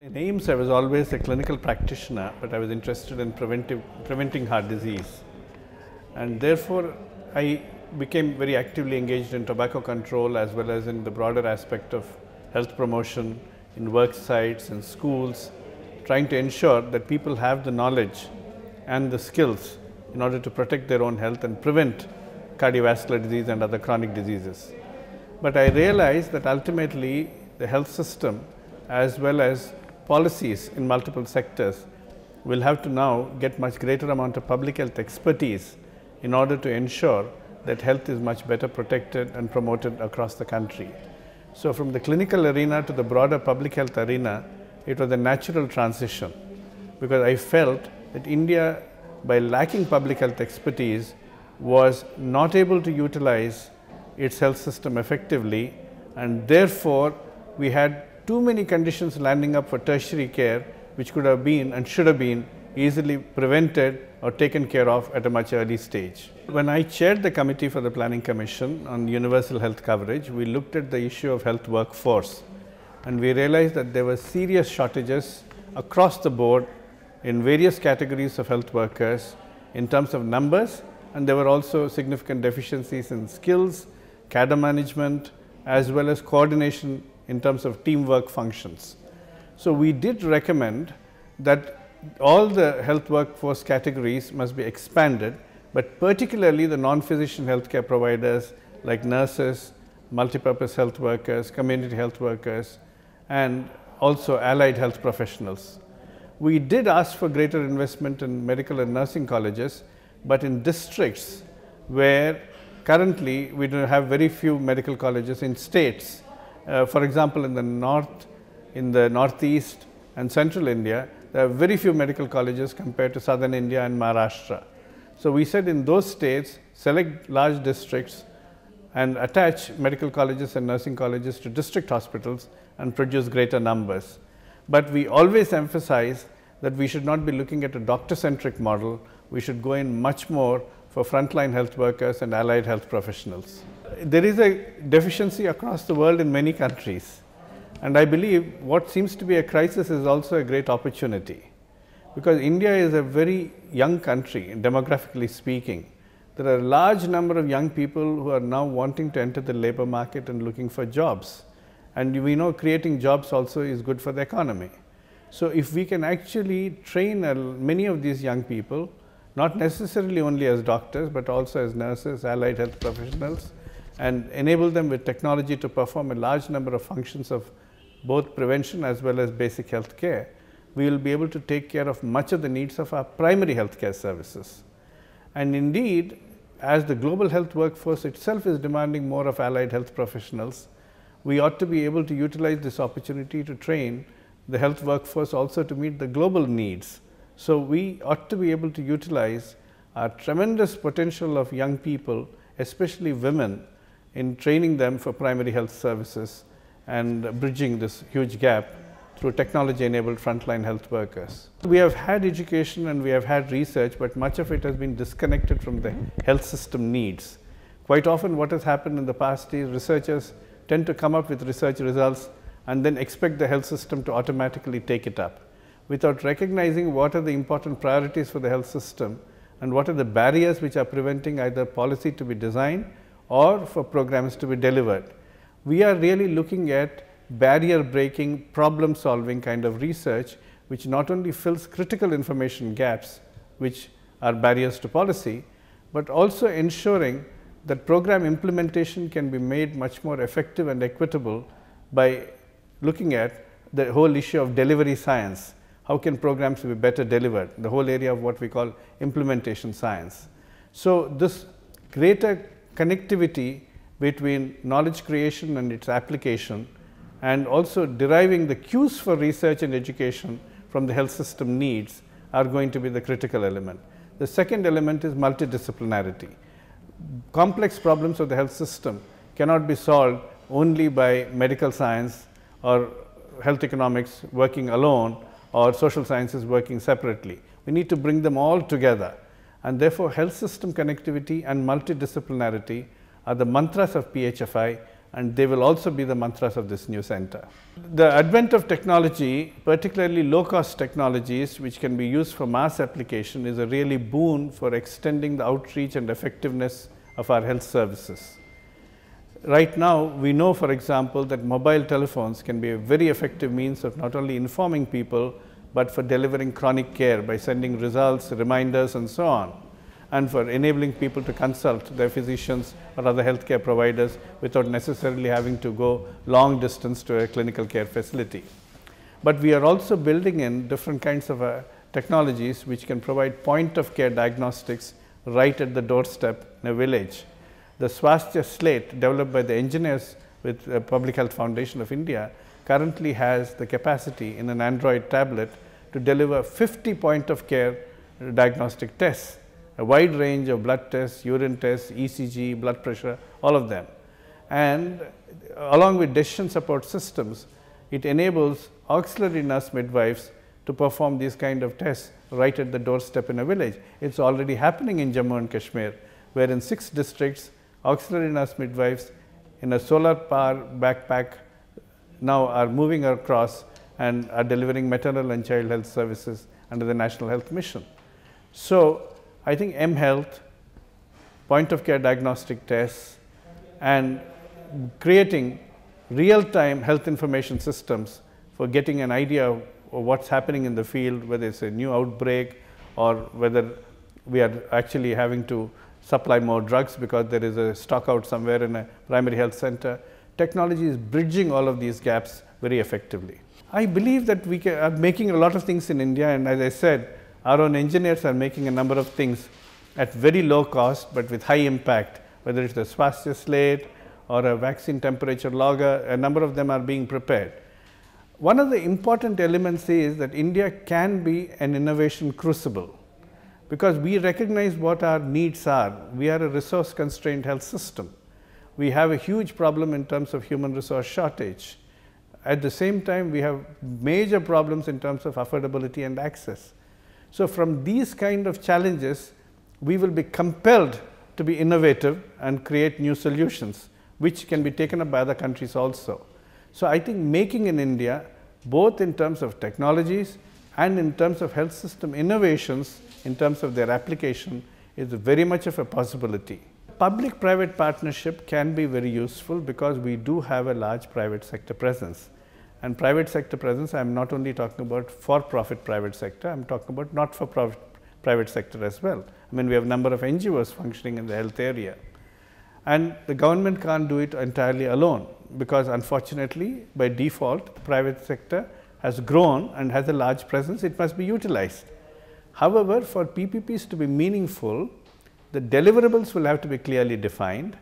In Ames, I was always a clinical practitioner, but I was interested in preventive, preventing heart disease. And therefore, I became very actively engaged in tobacco control as well as in the broader aspect of health promotion in work sites and schools, trying to ensure that people have the knowledge and the skills in order to protect their own health and prevent cardiovascular disease and other chronic diseases. But I realized that ultimately the health system as well as policies in multiple sectors will have to now get much greater amount of public health expertise in order to ensure that health is much better protected and promoted across the country. So from the clinical arena to the broader public health arena, it was a natural transition because I felt that India, by lacking public health expertise, was not able to utilize its health system effectively and therefore we had too many conditions landing up for tertiary care which could have been and should have been easily prevented or taken care of at a much early stage. When I chaired the committee for the Planning Commission on universal health coverage, we looked at the issue of health workforce and we realized that there were serious shortages across the board in various categories of health workers in terms of numbers and there were also significant deficiencies in skills, cadre management as well as coordination in terms of teamwork functions. So we did recommend that all the health workforce categories must be expanded, but particularly the non-physician healthcare providers like nurses, multipurpose health workers, community health workers, and also allied health professionals. We did ask for greater investment in medical and nursing colleges, but in districts where currently we don't have very few medical colleges in states, uh, for example, in the north, in the northeast and central India, there are very few medical colleges compared to southern India and Maharashtra. So we said in those states, select large districts and attach medical colleges and nursing colleges to district hospitals and produce greater numbers. But we always emphasize that we should not be looking at a doctor-centric model. We should go in much more for frontline health workers and allied health professionals there is a deficiency across the world in many countries. And I believe what seems to be a crisis is also a great opportunity because India is a very young country demographically speaking. There are a large number of young people who are now wanting to enter the labor market and looking for jobs. And we know creating jobs also is good for the economy. So, if we can actually train many of these young people, not necessarily only as doctors, but also as nurses, allied health professionals, and enable them with technology to perform a large number of functions of both prevention as well as basic health care, we will be able to take care of much of the needs of our primary health care services. And indeed, as the global health workforce itself is demanding more of allied health professionals, we ought to be able to utilize this opportunity to train the health workforce also to meet the global needs. So, we ought to be able to utilize our tremendous potential of young people, especially women, in training them for primary health services and bridging this huge gap through technology enabled frontline health workers. We have had education and we have had research, but much of it has been disconnected from the health system needs. Quite often what has happened in the past is researchers tend to come up with research results and then expect the health system to automatically take it up without recognizing what are the important priorities for the health system and what are the barriers which are preventing either policy to be designed or for programs to be delivered. We are really looking at barrier breaking, problem solving kind of research, which not only fills critical information gaps, which are barriers to policy, but also ensuring that program implementation can be made much more effective and equitable by looking at the whole issue of delivery science. How can programs be better delivered? The whole area of what we call implementation science. So, this greater connectivity between knowledge creation and its application and also deriving the cues for research and education from the health system needs are going to be the critical element. The second element is multidisciplinarity. Complex problems of the health system cannot be solved only by medical science or health economics working alone or social sciences working separately. We need to bring them all together and therefore health system connectivity and multidisciplinarity are the mantras of PHFI and they will also be the mantras of this new center. The advent of technology, particularly low cost technologies which can be used for mass application is a really boon for extending the outreach and effectiveness of our health services. Right now, we know for example that mobile telephones can be a very effective means of not only informing people but for delivering chronic care by sending results, reminders, and so on, and for enabling people to consult their physicians or other healthcare providers without necessarily having to go long distance to a clinical care facility. But we are also building in different kinds of uh, technologies which can provide point of care diagnostics right at the doorstep in a village. The Swasthya slate developed by the engineers with the uh, Public Health Foundation of India currently has the capacity in an Android tablet to deliver 50 point of care diagnostic tests, a wide range of blood tests, urine tests, ECG, blood pressure, all of them. And along with decision support systems, it enables auxiliary nurse midwives to perform these kind of tests right at the doorstep in a village. It is already happening in Jammu and Kashmir, where in six districts, auxiliary nurse midwives in a solar power backpack now are moving across and are delivering maternal and child health services under the National Health Mission. So, I think M Health, point of care diagnostic tests and creating real time health information systems for getting an idea of what's happening in the field, whether it's a new outbreak or whether we are actually having to supply more drugs because there is a stock out somewhere in a primary health center technology is bridging all of these gaps very effectively. I believe that we can, are making a lot of things in India and as I said, our own engineers are making a number of things at very low cost but with high impact, whether it's the swastika slate or a vaccine temperature logger, a number of them are being prepared. One of the important elements is that India can be an innovation crucible because we recognize what our needs are. We are a resource constrained health system we have a huge problem in terms of human resource shortage. At the same time, we have major problems in terms of affordability and access. So, from these kind of challenges, we will be compelled to be innovative and create new solutions, which can be taken up by other countries also. So, I think making in India, both in terms of technologies and in terms of health system innovations, in terms of their application, is very much of a possibility public private partnership can be very useful because we do have a large private sector presence. And private sector presence, I am not only talking about for profit private sector, I am talking about not for profit private sector as well. I mean, we have number of NGOs functioning in the health area. And the government can't do it entirely alone because unfortunately, by default, the private sector has grown and has a large presence, it must be utilized. However, for PPPs to be meaningful, the deliverables will have to be clearly defined,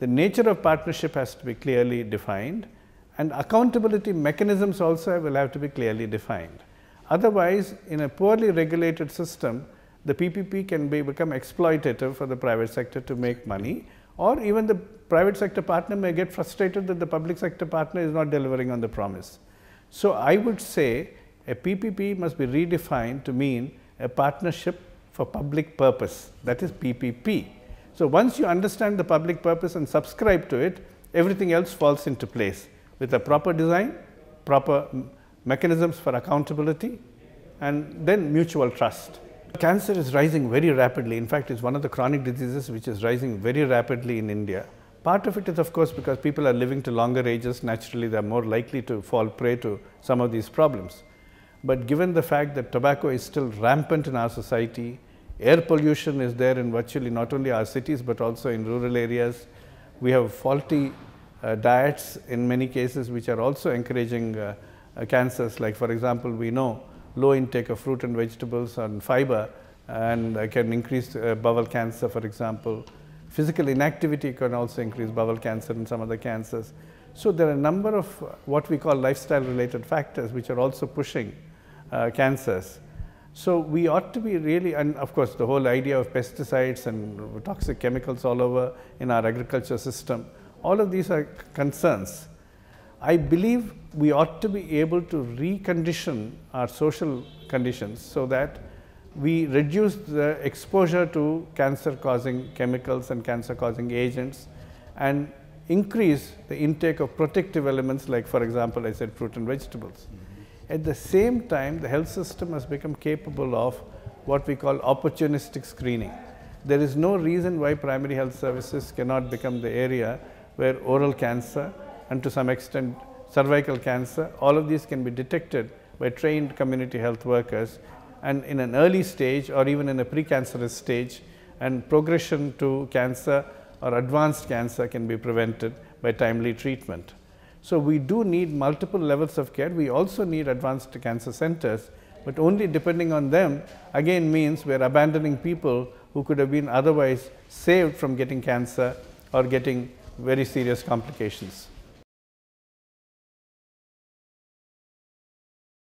the nature of partnership has to be clearly defined and accountability mechanisms also will have to be clearly defined. Otherwise, in a poorly regulated system, the PPP can be, become exploitative for the private sector to make money or even the private sector partner may get frustrated that the public sector partner is not delivering on the promise. So, I would say a PPP must be redefined to mean a partnership for public purpose that is PPP. So, once you understand the public purpose and subscribe to it everything else falls into place with a proper design, proper mechanisms for accountability and then mutual trust. Cancer is rising very rapidly. In fact, it's one of the chronic diseases which is rising very rapidly in India. Part of it is of course because people are living to longer ages, naturally they are more likely to fall prey to some of these problems. But given the fact that tobacco is still rampant in our society, Air pollution is there in virtually not only our cities but also in rural areas. We have faulty uh, diets in many cases which are also encouraging uh, uh, cancers. Like for example, we know low intake of fruit and vegetables and fiber and can increase uh, bowel cancer for example. Physical inactivity can also increase bowel cancer and some other cancers. So there are a number of what we call lifestyle related factors which are also pushing uh, cancers. So we ought to be really, and of course the whole idea of pesticides and toxic chemicals all over in our agriculture system, all of these are concerns. I believe we ought to be able to recondition our social conditions so that we reduce the exposure to cancer causing chemicals and cancer causing agents and increase the intake of protective elements like for example I said fruit and vegetables. At the same time, the health system has become capable of what we call opportunistic screening. There is no reason why primary health services cannot become the area where oral cancer and to some extent cervical cancer, all of these can be detected by trained community health workers and in an early stage or even in a precancerous stage and progression to cancer or advanced cancer can be prevented by timely treatment. So we do need multiple levels of care. We also need advanced cancer centers, but only depending on them again means we're abandoning people who could have been otherwise saved from getting cancer or getting very serious complications.